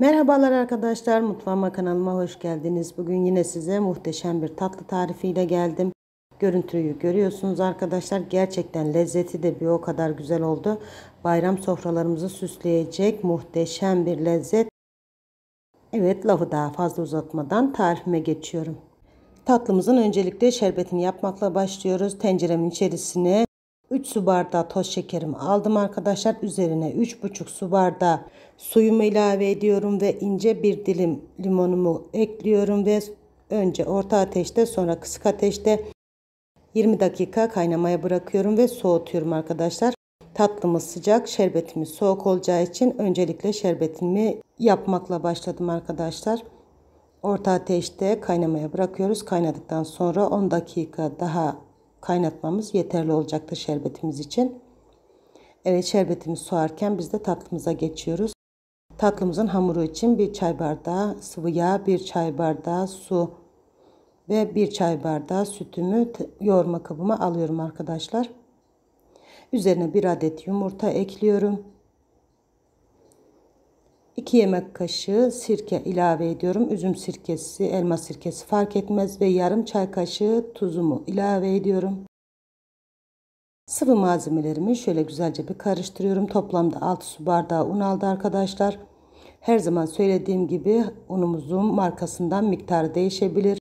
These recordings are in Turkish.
Merhabalar arkadaşlar mutfağıma kanalıma hoş geldiniz. Bugün yine size muhteşem bir tatlı tarifiyle geldim. Görüntüyü görüyorsunuz arkadaşlar. Gerçekten lezzeti de bir o kadar güzel oldu. Bayram sofralarımızı süsleyecek muhteşem bir lezzet. Evet lafı daha fazla uzatmadan tarifime geçiyorum. Tatlımızın öncelikle şerbetini yapmakla başlıyoruz. Tenceremin içerisine 3 su bardağı toz şekerimi aldım arkadaşlar. Üzerine 3,5 su bardağı suyumu ilave ediyorum ve ince bir dilim limonumu ekliyorum ve önce orta ateşte sonra kısık ateşte 20 dakika kaynamaya bırakıyorum ve soğutuyorum arkadaşlar. Tatlımız sıcak, şerbetimiz soğuk olacağı için öncelikle şerbetimi yapmakla başladım arkadaşlar. Orta ateşte kaynamaya bırakıyoruz. Kaynadıktan sonra 10 dakika daha kaynatmamız yeterli olacaktır şerbetimiz için. Evet şerbetimiz soğarken biz de tatlımıza geçiyoruz. Tatlımızın hamuru için bir çay bardağı sıvı yağ, bir çay bardağı su ve bir çay bardağı sütümü yoğurma kabıma alıyorum arkadaşlar. Üzerine bir adet yumurta ekliyorum. 2 yemek kaşığı sirke ilave ediyorum. Üzüm sirkesi, elma sirkesi fark etmez ve yarım çay kaşığı tuzumu ilave ediyorum. Sıvı malzemelerimi şöyle güzelce bir karıştırıyorum. Toplamda 6 su bardağı un aldı arkadaşlar. Her zaman söylediğim gibi unumuzun markasından miktarı değişebilir.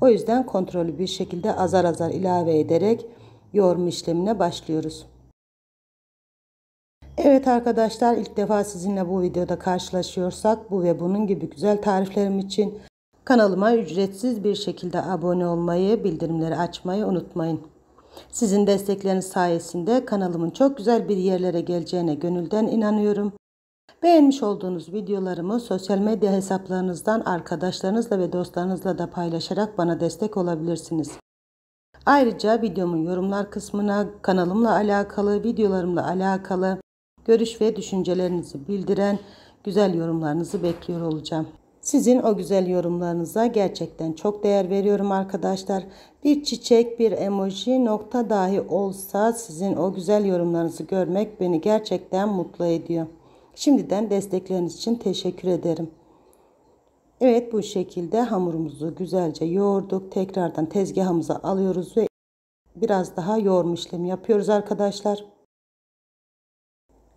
O yüzden kontrollü bir şekilde azar azar ilave ederek yoğurma işlemine başlıyoruz. Evet arkadaşlar ilk defa sizinle bu videoda karşılaşıyorsak bu ve bunun gibi güzel tariflerim için kanalıma ücretsiz bir şekilde abone olmayı, bildirimleri açmayı unutmayın. Sizin destekleriniz sayesinde kanalımın çok güzel bir yerlere geleceğine gönülden inanıyorum. Beğenmiş olduğunuz videolarımı sosyal medya hesaplarınızdan arkadaşlarınızla ve dostlarınızla da paylaşarak bana destek olabilirsiniz. Ayrıca videomun yorumlar kısmına kanalımla alakalı, videolarımla alakalı Görüş ve düşüncelerinizi bildiren güzel yorumlarınızı bekliyor olacağım. Sizin o güzel yorumlarınıza gerçekten çok değer veriyorum arkadaşlar. Bir çiçek, bir emoji nokta dahi olsa sizin o güzel yorumlarınızı görmek beni gerçekten mutlu ediyor. Şimdiden destekleriniz için teşekkür ederim. Evet bu şekilde hamurumuzu güzelce yoğurduk. Tekrardan tezgahımıza alıyoruz ve biraz daha yoğurma işlemi yapıyoruz arkadaşlar.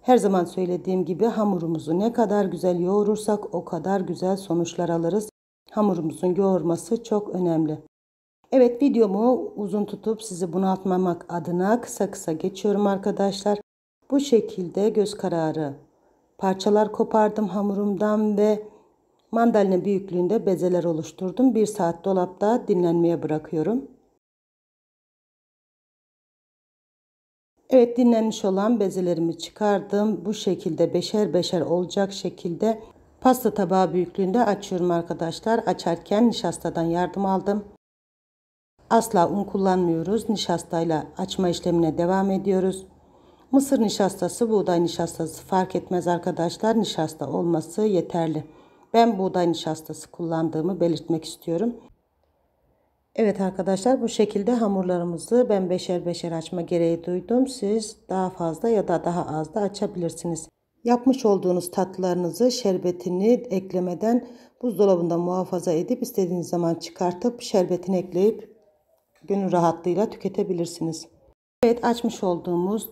Her zaman söylediğim gibi hamurumuzu ne kadar güzel yoğurursak o kadar güzel sonuçlar alırız. Hamurumuzun yoğurması çok önemli. Evet videomu uzun tutup sizi bunaltmamak adına kısa kısa geçiyorum arkadaşlar. Bu şekilde göz kararı parçalar kopardım hamurumdan ve mandalina büyüklüğünde bezeler oluşturdum. Bir saat dolapta dinlenmeye bırakıyorum. Evet dinlenmiş olan bezelerimi çıkardım. Bu şekilde beşer beşer olacak şekilde pasta tabağı büyüklüğünde açıyorum arkadaşlar. Açarken nişastadan yardım aldım. Asla un kullanmıyoruz. Nişastayla açma işlemine devam ediyoruz. Mısır nişastası, buğday nişastası fark etmez arkadaşlar. Nişasta olması yeterli. Ben buğday nişastası kullandığımı belirtmek istiyorum. Evet arkadaşlar bu şekilde hamurlarımızı ben beşer beşer açma gereği duydum. Siz daha fazla ya da daha az da açabilirsiniz. Yapmış olduğunuz tatlılarınızı şerbetini eklemeden buzdolabında muhafaza edip istediğiniz zaman çıkartıp şerbetini ekleyip gönül rahatlığıyla tüketebilirsiniz. Evet açmış olduğumuz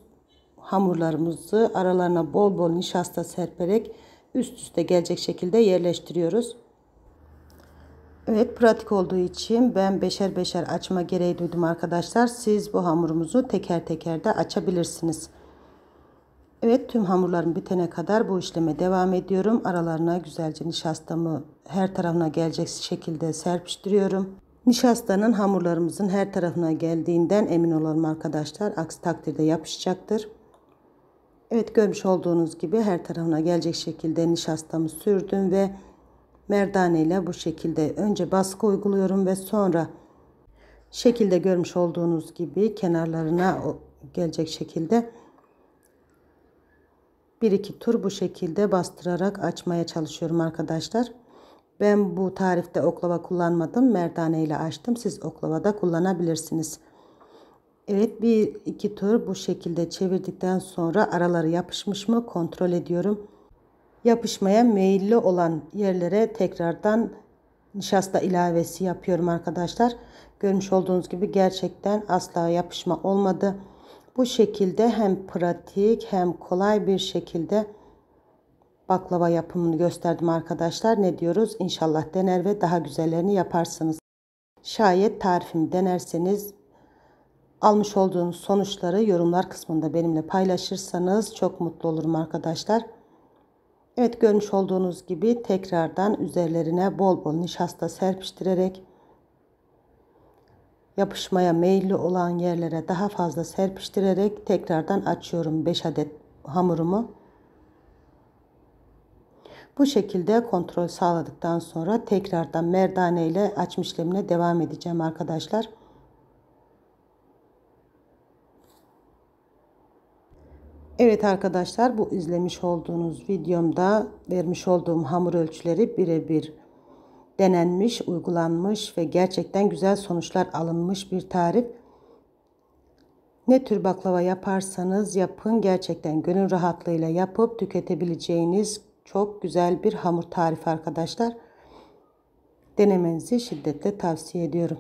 hamurlarımızı aralarına bol bol nişasta serperek üst üste gelecek şekilde yerleştiriyoruz. Evet pratik olduğu için ben beşer beşer açma gereği duydum arkadaşlar. Siz bu hamurumuzu teker teker de açabilirsiniz. Evet tüm hamurlarım bitene kadar bu işleme devam ediyorum. Aralarına güzelce nişastamı her tarafına gelecek şekilde serpiştiriyorum. Nişastanın hamurlarımızın her tarafına geldiğinden emin olalım arkadaşlar. Aksi takdirde yapışacaktır. Evet görmüş olduğunuz gibi her tarafına gelecek şekilde nişastamı sürdüm ve Merdane ile bu şekilde önce baskı uyguluyorum ve sonra şekilde görmüş olduğunuz gibi kenarlarına gelecek şekilde bir iki tur bu şekilde bastırarak açmaya çalışıyorum arkadaşlar. Ben bu tarifte oklava kullanmadım. Merdane ile açtım. Siz oklava da kullanabilirsiniz. Evet bir iki tur bu şekilde çevirdikten sonra araları yapışmış mı kontrol ediyorum yapışmaya meyilli olan yerlere tekrardan nişasta ilavesi yapıyorum arkadaşlar. Görmüş olduğunuz gibi gerçekten asla yapışma olmadı. Bu şekilde hem pratik hem kolay bir şekilde baklava yapımını gösterdim arkadaşlar. Ne diyoruz? İnşallah dener ve daha güzellerini yaparsınız. Şayet tarifimi denerseniz almış olduğunuz sonuçları yorumlar kısmında benimle paylaşırsanız çok mutlu olurum arkadaşlar. Evet görmüş olduğunuz gibi tekrardan üzerlerine bol bol nişasta serpiştirerek yapışmaya meyilli olan yerlere daha fazla serpiştirerek tekrardan açıyorum 5 adet hamurumu. Bu şekilde kontrol sağladıktan sonra tekrardan merdane ile açma işlemine devam edeceğim arkadaşlar. Evet arkadaşlar bu izlemiş olduğunuz videomda vermiş olduğum hamur ölçüleri birebir denenmiş, uygulanmış ve gerçekten güzel sonuçlar alınmış bir tarif. Ne tür baklava yaparsanız yapın gerçekten gönül rahatlığıyla yapıp tüketebileceğiniz çok güzel bir hamur tarifi arkadaşlar. Denemenizi şiddetle tavsiye ediyorum.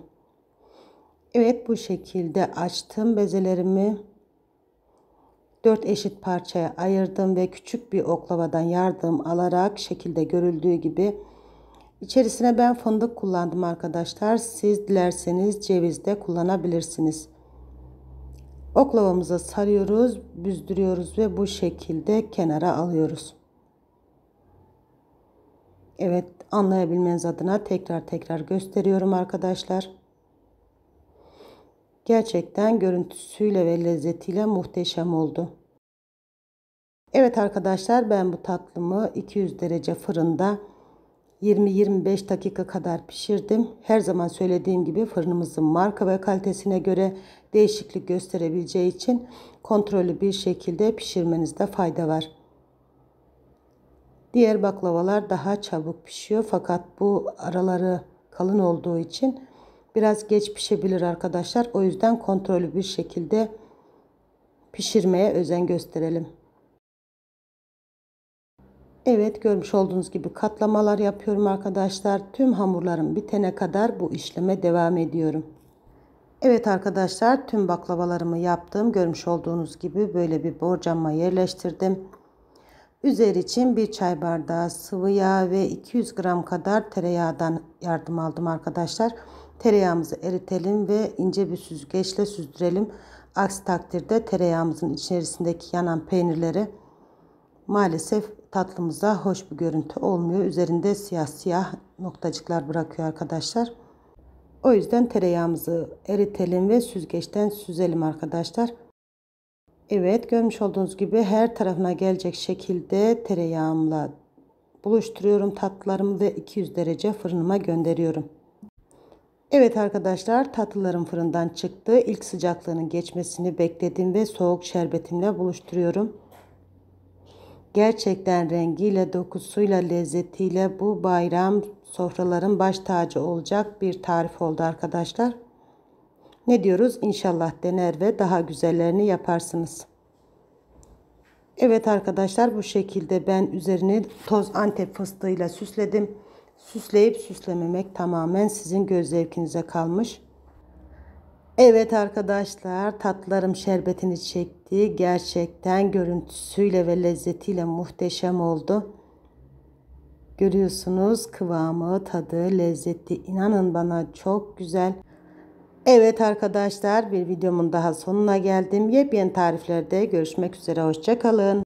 Evet bu şekilde açtım bezelerimi. Dört eşit parçaya ayırdım ve küçük bir oklavadan yardım alarak şekilde görüldüğü gibi içerisine ben fındık kullandım arkadaşlar. Siz dilerseniz ceviz de kullanabilirsiniz. Oklavamıza sarıyoruz, büzdürüyoruz ve bu şekilde kenara alıyoruz. Evet anlayabilmeniz adına tekrar tekrar gösteriyorum arkadaşlar. Gerçekten görüntüsüyle ve lezzetiyle muhteşem oldu. Evet arkadaşlar ben bu tatlımı 200 derece fırında 20-25 dakika kadar pişirdim. Her zaman söylediğim gibi fırınımızın marka ve kalitesine göre değişiklik gösterebileceği için kontrollü bir şekilde pişirmenizde fayda var. Diğer baklavalar daha çabuk pişiyor fakat bu araları kalın olduğu için Biraz geç pişebilir arkadaşlar. O yüzden kontrollü bir şekilde pişirmeye özen gösterelim. Evet görmüş olduğunuz gibi katlamalar yapıyorum arkadaşlar. Tüm hamurlarım bitene kadar bu işleme devam ediyorum. Evet arkadaşlar tüm baklavalarımı yaptım. Görmüş olduğunuz gibi böyle bir borcama yerleştirdim. Üzeri için bir çay bardağı sıvı yağ ve 200 gram kadar tereyağdan yardım aldım arkadaşlar. Tereyağımızı eritelim ve ince bir süzgeçle süzdürelim. Aksi takdirde tereyağımızın içerisindeki yanan peynirleri maalesef tatlımıza hoş bir görüntü olmuyor. Üzerinde siyah siyah noktacıklar bırakıyor arkadaşlar. O yüzden tereyağımızı eritelim ve süzgeçten süzelim arkadaşlar. Evet görmüş olduğunuz gibi her tarafına gelecek şekilde tereyağımla buluşturuyorum tatlılarımı ve 200 derece fırınıma gönderiyorum. Evet arkadaşlar tatlılarım fırından çıktı. İlk sıcaklığının geçmesini bekledim ve soğuk şerbetimle buluşturuyorum. Gerçekten rengiyle, dokusuyla, lezzetiyle bu bayram sofraların baş tacı olacak bir tarif oldu arkadaşlar. Ne diyoruz? İnşallah dener ve daha güzellerini yaparsınız. Evet arkadaşlar bu şekilde ben üzerini toz antep fıstığıyla süsledim. Süsleyip süslememek tamamen sizin göz zevkinize kalmış. Evet arkadaşlar tatlarım şerbetini çekti. Gerçekten görüntüsüyle ve lezzetiyle muhteşem oldu. Görüyorsunuz kıvamı, tadı, lezzeti inanın bana çok güzel. Evet arkadaşlar bir videomun daha sonuna geldim. Yepyeni tariflerde görüşmek üzere. Hoşçakalın.